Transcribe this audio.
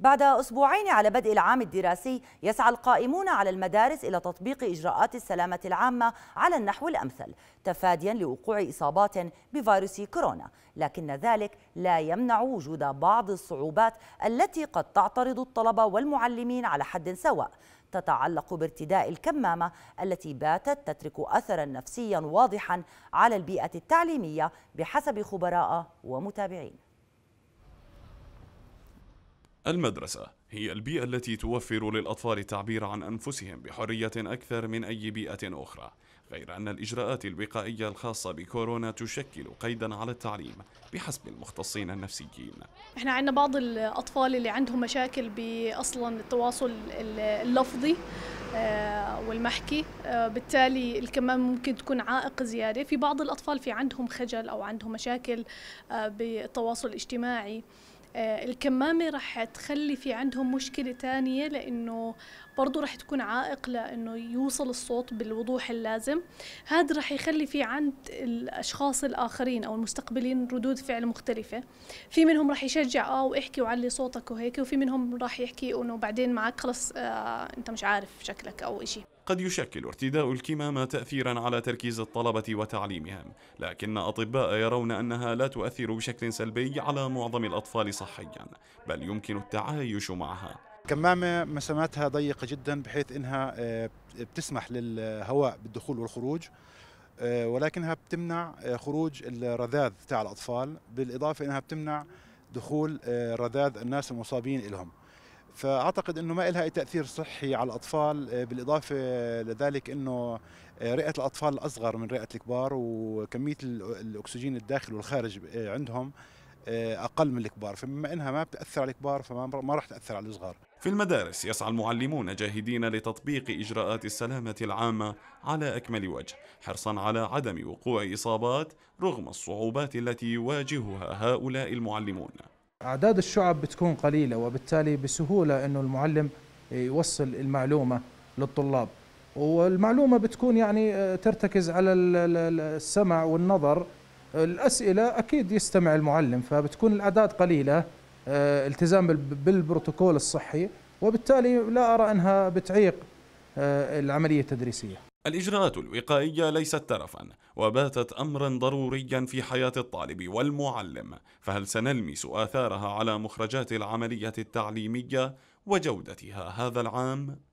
بعد أسبوعين على بدء العام الدراسي يسعى القائمون على المدارس إلى تطبيق إجراءات السلامة العامة على النحو الأمثل تفاديا لوقوع إصابات بفيروس كورونا لكن ذلك لا يمنع وجود بعض الصعوبات التي قد تعترض الطلبة والمعلمين على حد سواء تتعلق بارتداء الكمامة التي باتت تترك أثرا نفسيا واضحا على البيئة التعليمية بحسب خبراء ومتابعين المدرسة هي البيئة التي توفر للأطفال التعبير عن أنفسهم بحرية أكثر من أي بيئة أخرى غير أن الإجراءات الوقائية الخاصة بكورونا تشكل قيدا على التعليم بحسب المختصين النفسيين احنا عندنا بعض الأطفال اللي عندهم مشاكل بأصلا التواصل اللفظي آه، والمحكي آه، بالتالي الكمام ممكن تكون عائق زيادة في بعض الأطفال في عندهم خجل أو عندهم مشاكل آه، بالتواصل الاجتماعي آه، الكمامة راح تخلي في عندهم مشكلة تانية لأنه برضو راح تكون عائق لأنه يوصل الصوت بالوضوح اللازم هذا راح يخلي في عند الأشخاص الآخرين أو المستقبلين ردود فعل مختلفة في منهم راح يشجع آه وإحكي وعلي صوتك وهيك وفي منهم راح يحكي إنه بعدين معك خلص آه أنت مش عارف شكلك أو إشي قد يشكل ارتداء الكمامة تأثيرا على تركيز الطلبة وتعليمهم لكن أطباء يرون أنها لا تؤثر بشكل سلبي على معظم الأطفال صحيا بل يمكن التعايش معها كمامة مساماتها ضيقة جدا بحيث انها آه، بتسمح للهواء بالدخول والخروج آه، ولكنها بتمنع آه، خروج الرذاذ تاع الاطفال بالاضافه انها بتمنع دخول رذاذ الناس المصابين لهم فاعتقد انه ما لها اي تاثير صحي على الاطفال بالاضافه لذلك انه رئه الاطفال اصغر من رئه الكبار وكميه الاكسجين الداخل والخارج عندهم آه، اقل من الكبار فبما انها ما بتاثر على الكبار فما ما راح تاثر على الصغار في المدارس يسعى المعلمون جاهدين لتطبيق اجراءات السلامه العامه على اكمل وجه حرصا على عدم وقوع اصابات رغم الصعوبات التي يواجهها هؤلاء المعلمون اعداد الشعب بتكون قليله وبالتالي بسهوله انه المعلم يوصل المعلومه للطلاب والمعلومه بتكون يعني آه، ترتكز على السمع والنظر الأسئلة أكيد يستمع المعلم فبتكون الأعداد قليلة آه، التزام بالبروتوكول الصحي وبالتالي لا أرى أنها بتعيق آه، العملية التدريسية الإجراءات الوقائية ليست ترفا وباتت أمرا ضروريا في حياة الطالب والمعلم فهل سنلمس آثارها على مخرجات العملية التعليمية وجودتها هذا العام؟